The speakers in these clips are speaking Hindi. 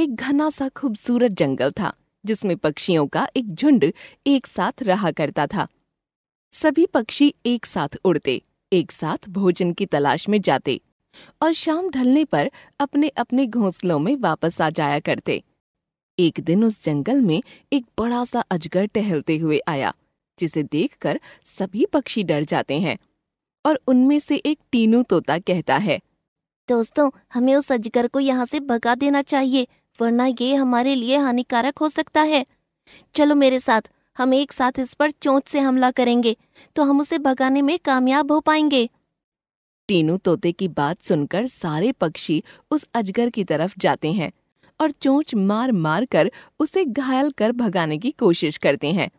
एक घना सा खूबसूरत जंगल था जिसमें पक्षियों का एक झुंड एक साथ रहा करता था सभी पक्षी एक साथ उड़ते एक साथ भोजन की तलाश में जाते और शाम ढलने पर अपने अपने घोंसलों में वापस आ जाया करते एक दिन उस जंगल में एक बड़ा सा अजगर टहलते हुए आया जिसे देखकर सभी पक्षी डर जाते हैं और उनमें से एक टीनू तोता कहता है दोस्तों हमें उस अजगर को यहाँ से भगा देना चाहिए वरना ये हमारे लिए हानिकारक हो सकता है चलो मेरे साथ हम एक साथ इस पर चोंच से हमला करेंगे तो हम उसे भगाने में कामयाब हो पाएंगे टीनू तोते की बात सुनकर सारे पक्षी उस अजगर की तरफ जाते हैं और चोंच मार मार कर उसे घायल कर भगाने की कोशिश करते हैं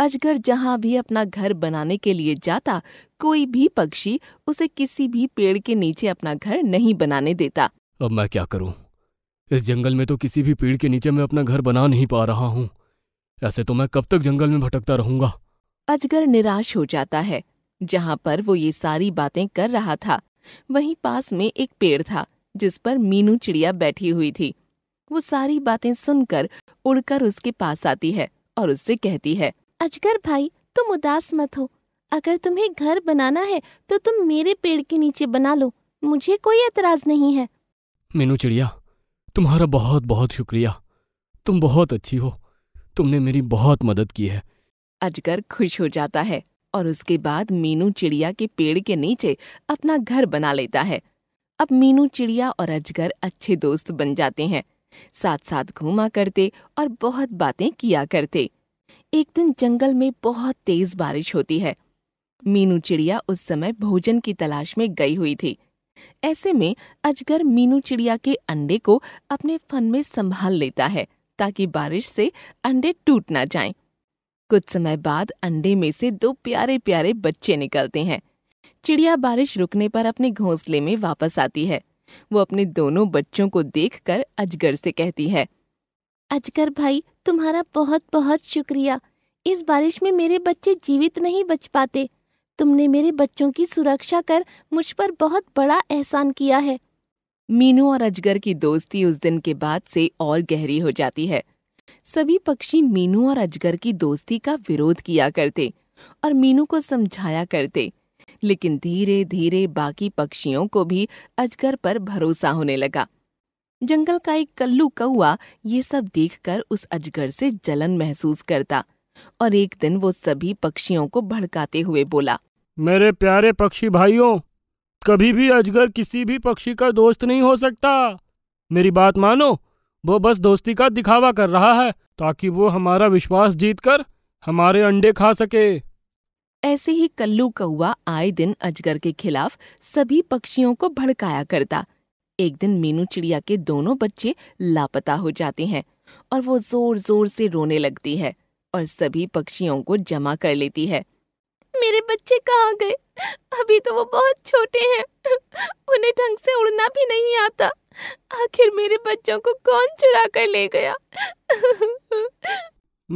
अजगर जहाँ भी अपना घर बनाने के लिए जाता कोई भी पक्षी उसे किसी भी पेड़ के नीचे अपना घर नहीं बनाने देता अब मैं क्या करूँ इस जंगल में तो किसी भी पेड़ के नीचे मैं अपना घर बना नहीं पा रहा हूँ ऐसे तो मैं कब तक जंगल में भटकता रहूंगा अजगर निराश हो जाता है जहाँ पर वो ये सारी बातें कर रहा था वहीं पास में एक पेड़ था जिस पर मीनू चिड़िया बैठी हुई थी वो सारी बातें सुनकर उड़कर उसके पास आती है और उससे कहती है अजगर भाई तुम उदास मत हो अगर तुम्हें घर बनाना है तो तुम मेरे पेड़ के नीचे बना लो मुझे कोई एतराज नहीं है मीनू चिड़िया तुम्हारा बहुत बहुत शुक्रिया तुम बहुत अच्छी हो तुमने मेरी बहुत मदद की है अजगर खुश हो जाता है और उसके बाद मीनू चिड़िया के पेड़ के नीचे अपना घर बना लेता है अब मीनू चिड़िया और अजगर अच्छे दोस्त बन जाते हैं साथ साथ घूमा करते और बहुत बातें किया करते एक दिन जंगल में बहुत तेज बारिश होती है मीनू चिड़िया उस समय भोजन की तलाश में गई हुई थी ऐसे में अजगर मीनू चिड़िया के अंडे को अपने फन में संभाल लेता है ताकि बारिश से अंडे टूट ना जाएं। कुछ समय बाद अंडे में से दो प्यारे प्यारे बच्चे निकलते हैं चिड़िया बारिश रुकने पर अपने घोंसले में वापस आती है वो अपने दोनों बच्चों को देखकर अजगर से कहती है अजगर भाई तुम्हारा बहुत बहुत शुक्रिया इस बारिश में मेरे बच्चे जीवित नहीं बच पाते तुमने मेरे बच्चों की सुरक्षा कर मुझ पर बहुत बड़ा एहसान किया है मीनू और अजगर की दोस्ती उस दिन के बाद से और गहरी हो जाती है सभी पक्षी मीनू और अजगर की दोस्ती का विरोध किया करते और मीनू को समझाया करते लेकिन धीरे धीरे बाकी पक्षियों को भी अजगर पर भरोसा होने लगा जंगल का एक कल्लू कौआ ये सब देखकर उस अजगर से जलन महसूस करता और एक दिन वो सभी पक्षियों को भड़काते हुए बोला मेरे प्यारे पक्षी भाइयों कभी भी अजगर किसी भी पक्षी का दोस्त नहीं हो सकता मेरी बात मानो वो बस दोस्ती का दिखावा कर रहा है ताकि वो हमारा विश्वास जीत कर हमारे अंडे खा सके ऐसे ही कल्लू कौआ आए दिन अजगर के खिलाफ सभी पक्षियों को भड़काया करता एक दिन मीनू चिड़िया के दोनों बच्चे लापता हो जाते हैं और वो जोर जोर से रोने लगती है और सभी पक्षियों को जमा कर लेती है मेरे बच्चे कहाँ गए अभी तो वो बहुत छोटे हैं उन्हें ढंग से उड़ना भी नहीं आता आखिर मेरे बच्चों को कौन चुरा कर ले गया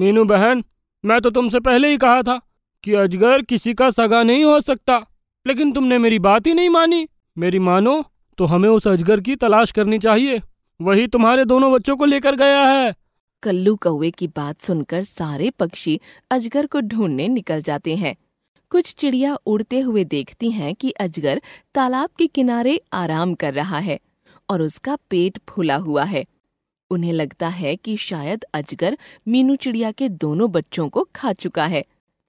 मीनू बहन मैं तो तुमसे पहले ही कहा था कि अजगर किसी का सगा नहीं हो सकता लेकिन तुमने मेरी बात ही नहीं मानी मेरी मानो तो हमें उस अजगर की तलाश करनी चाहिए वही तुम्हारे दोनों बच्चों को लेकर गया है कल्लू कौए की बात सुनकर सारे पक्षी अजगर को ढूंढने निकल जाते हैं कुछ चिड़िया उड़ते हुए देखती हैं कि अजगर तालाब के किनारे आराम कर रहा है और उसका पेट फूला हुआ है उन्हें लगता है कि शायद अजगर मीनू चिड़िया के दोनों बच्चों को खा चुका है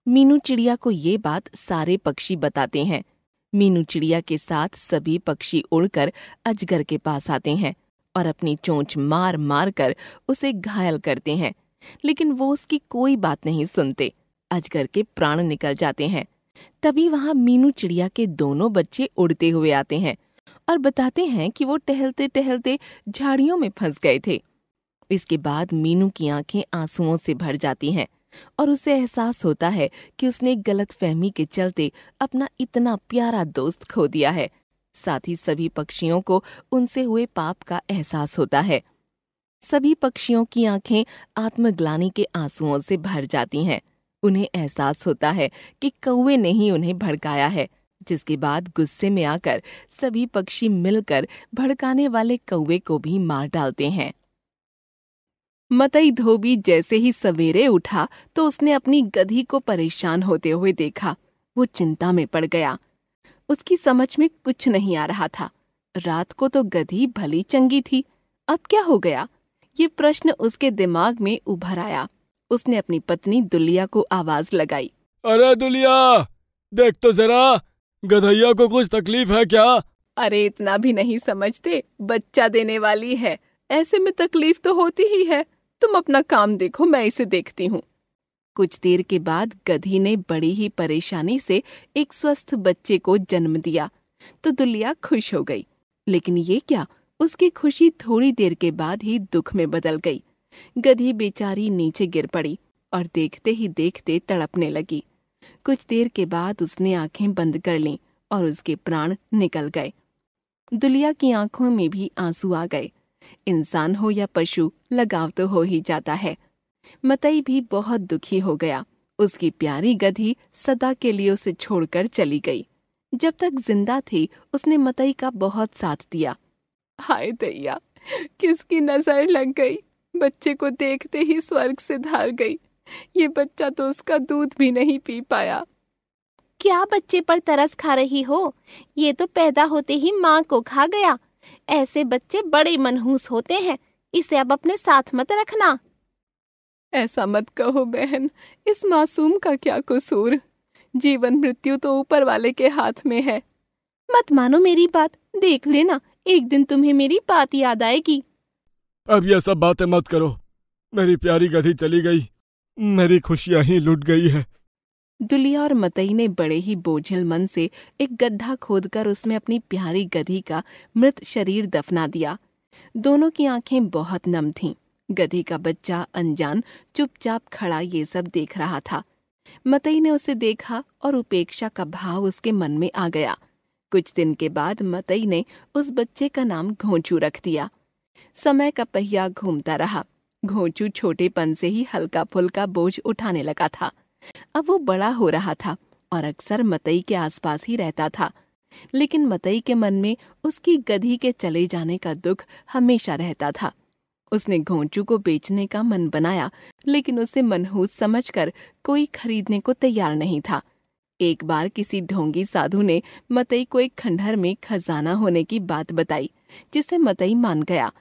मीनू चिड़िया को ये बात सारे पक्षी बताते हैं मीनू चिड़िया के साथ सभी पक्षी उड़कर अजगर के पास आते हैं और अपनी चोंच मार मार कर उसे घायल करते हैं लेकिन वो उसकी कोई बात नहीं सुनते अजगर के प्राण निकल जाते हैं तभी वहाँ मीनू चिड़िया के दोनों बच्चे उड़ते हुए आते हैं और बताते हैं कि वो टहलते टहलते झाड़ियों में फंस गए थे इसके बाद मीनू की आंखें आंसुओं से भर जाती हैं और उसे एहसास होता है कि उसने गलत फहमी के चलते अपना इतना प्यारा दोस्त खो दिया है साथ ही सभी पक्षियों को उनसे हुए पाप का एहसास होता है सभी पक्षियों की आंखें आत्मग्लानी के आंसुओं से भर जाती हैं उन्हें एहसास होता है कि कौए ने ही उन्हें भड़काया है जिसके बाद गुस्से में आकर सभी पक्षी मिलकर भड़काने वाले कौए को भी मार डालते हैं मतई धोबी जैसे ही सवेरे उठा तो उसने अपनी गधी को परेशान होते हुए देखा वो चिंता में पड़ गया उसकी समझ में कुछ नहीं आ रहा था रात को तो गधी भली चंगी थी अब क्या हो गया ये प्रश्न उसके दिमाग में उभर आया उसने अपनी पत्नी दुलिया को आवाज लगाई अरे दुलिया देख तो जरा गधैया को कुछ तकलीफ है क्या अरे इतना भी नहीं समझते बच्चा देने वाली है ऐसे में तकलीफ तो होती ही है तुम अपना काम देखो मैं इसे देखती हूँ कुछ देर के बाद गधी ने बड़ी ही परेशानी से एक स्वस्थ बच्चे को जन्म दिया तो दुलिया खुश हो गई लेकिन ये क्या उसकी खुशी थोड़ी देर के बाद ही दुख में बदल गई गधी बेचारी नीचे गिर पड़ी और देखते ही देखते तड़पने लगी कुछ देर के बाद उसने आंखें बंद कर ली और उसके प्राण निकल गए दुलिया की आंखों में भी आंसू आ गए इंसान हो या पशु लगाव तो हो ही जाता है मतई भी बहुत दुखी हो गया उसकी प्यारी गधी सदा के लिए उसे छोड़कर चली गई जब तक जिंदा थी उसने मतई का बहुत साथ दिया हाय दैया किसकी नजर लग गई बच्चे को देखते ही स्वर्ग से धार गई ये बच्चा तो उसका दूध भी नहीं पी पाया क्या बच्चे पर तरस खा रही हो ये तो पैदा होते ही माँ को खा गया ऐसे बच्चे बड़े मनहूस होते हैं इसे अब अपने साथ मत रखना ऐसा मत कहो बहन इस मासूम का क्या कसूर जीवन मृत्यु तो ऊपर वाले के हाथ में है मत मानो मेरी बात देख लेना एक दिन तुम्हें मेरी बात याद आएगी अब यह सब बातें मत करो मेरी प्यारी गधी चली गई मेरी खुशियां ही लुट गई है दुलिया और मतई ने बड़े ही बोझिल मन से एक गड्ढा खोदकर उसमें अपनी प्यारी गधी का मृत शरीर दफना दिया दोनों की आंखें बहुत नम थीं गधी का बच्चा अनजान चुपचाप खड़ा ये सब देख रहा था मतई ने उसे देखा और उपेक्षा का भाव उसके मन में आ गया कुछ दिन के बाद मतई ने उस बच्चे का नाम घोंचू रख दिया समय का पहिया घूमता रहा घोंचू छोटेपन से ही हल्का फुल्का बोझ उठाने लगा था अब वो बड़ा हो रहा था और अक्सर मतई के आसपास ही रहता था लेकिन मतई के मन में उसकी गधी के चले जाने का दुख हमेशा रहता था उसने घोंचू को बेचने का मन बनाया लेकिन उसे मनहूस समझकर कोई खरीदने को तैयार नहीं था एक बार किसी ढोंगी साधु ने मतई को एक खंडहर में खजाना होने की बात बताई जिसे मतई मान गया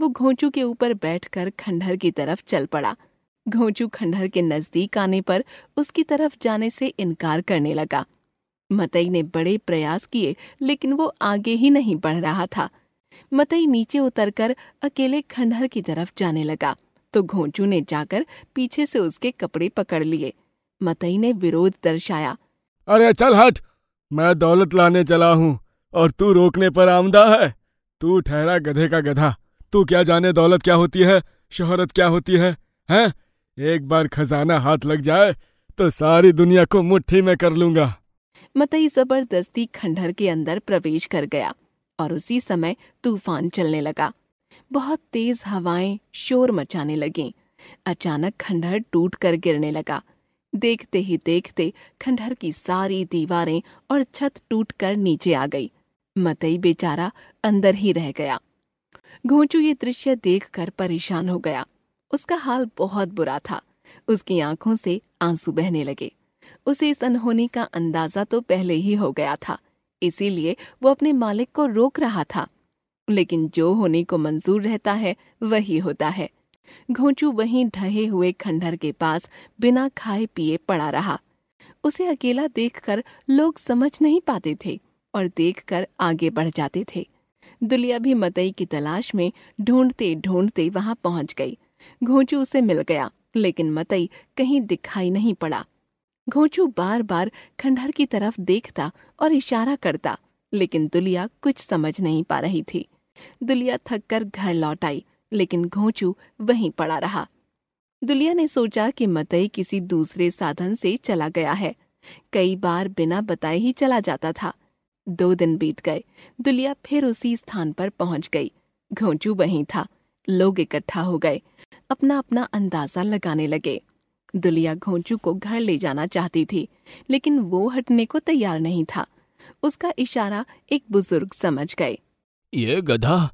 वो घोंचू के ऊपर बैठकर खंडहर की तरफ चल पड़ा घोंचू खंडहर के नजदीक आने पर उसकी तरफ जाने से इनकार करने लगा मतई ने बड़े प्रयास किए लेकिन वो आगे ही नहीं बढ़ रहा था मतई नीचे उतरकर अकेले खंडहर की तरफ जाने लगा तो घोंचू ने जाकर पीछे से उसके कपड़े पकड़ लिए मतई ने विरोध दर्शाया अरे चल हट मैं दौलत लाने चला हूँ और तू रोकने पर आमदा है तू ठहरा गधे का गधा तू क्या जाने दौलत क्या होती है शोहरत क्या होती है हैं? एक बार खजाना हाथ लग जाए तो सारी दुनिया को मुट्ठी में कर लूंगा मतई जबरदस्ती खंडहर के अंदर प्रवेश कर गया और उसी समय तूफान चलने लगा बहुत तेज हवाएं शोर मचाने लगी अचानक खंडहर टूट कर गिरने लगा देखते ही देखते खंडहर की सारी दीवारें और छत टूट कर नीचे आ गई मतई बेचारा अंदर ही रह गया घोंचू ये दृश्य देखकर परेशान हो गया उसका हाल बहुत बुरा था उसकी आंखों से आंसू बहने लगे उसे इस अनहोनी का अंदाजा तो पहले ही हो गया था इसीलिए वो अपने मालिक को रोक रहा था लेकिन जो होने को मंजूर रहता है वही होता है घोंचू वहीं ढहे हुए खंडहर के पास बिना खाए पिए पड़ा रहा उसे अकेला देखकर लोग समझ नहीं पाते थे और देखकर आगे बढ़ जाते थे दुलिया भी मतई की तलाश में ढूंढते ढूंढते वहां पहुंच गई घोंचू उसे मिल गया लेकिन मतई कहीं दिखाई नहीं पड़ा घोंचू बार बार खंडहर की तरफ देखता और इशारा करता लेकिन दुलिया कुछ समझ नहीं पा रही थी दुलिया थक कर घर लौट आई लेकिन घोंचू वहीं पड़ा रहा दुलिया ने सोचा कि मतई किसी दूसरे साधन से चला गया है कई बार बिना बताए ही चला जाता था दो दिन बीत गए दुलिया फिर उसी स्थान पर पहुंच गई घोंचू वहीं था लोग इकट्ठा हो गए अपना अपना अंदाजा लगाने लगे दुलिया घोंचू को घर ले जाना चाहती थी लेकिन वो हटने को तैयार नहीं था उसका इशारा एक बुजुर्ग समझ गए ये गधा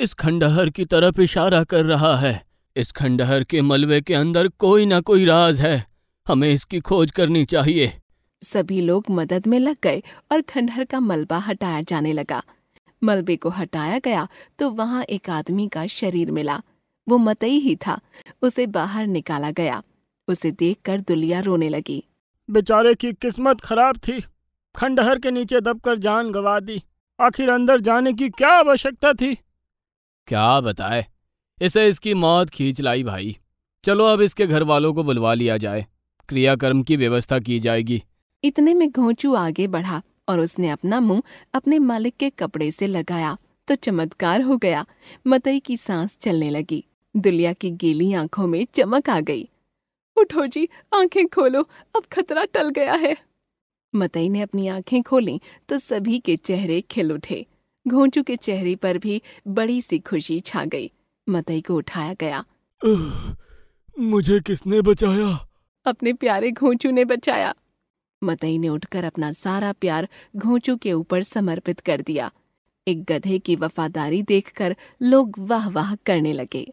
इस खंडहर की तरफ इशारा कर रहा है इस खंडहर के मलबे के अंदर कोई ना कोई राज है हमें इसकी खोज करनी चाहिए सभी लोग मदद में लग गए और खंडहर का मलबा हटाया जाने लगा मलबे को हटाया गया तो वहां एक आदमी का शरीर मिला वो मतई ही था उसे बाहर निकाला गया उसे देखकर दुलिया रोने लगी बेचारे की किस्मत खराब थी खंडहर के नीचे दबकर जान गवा दी आखिर अंदर जाने की क्या आवश्यकता थी क्या बताए इसे इसकी मौत खींच लाई भाई चलो अब इसके घर वालों को बुलवा लिया जाए क्रियाकर्म की व्यवस्था की जाएगी इतने में घोंचू आगे बढ़ा और उसने अपना मुंह अपने मालिक के कपड़े से लगाया तो चमत्कार हो गया मतई की सांस चलने लगी दुलिया की गीली आंखों में चमक आ गई उठो जी आंखें खोलो अब खतरा टल गया है मतई ने अपनी आंखें खोली तो सभी के चेहरे खिल उठे घोंचू के चेहरे पर भी बड़ी सी खुशी छा गई मतई को उठाया गया मुझे किसने बचाया अपने प्यारे घोंचू ने बचाया मतई ने उठकर अपना सारा प्यार घोंचू के ऊपर समर्पित कर दिया एक गधे की वफादारी देखकर लोग वाह वाह करने लगे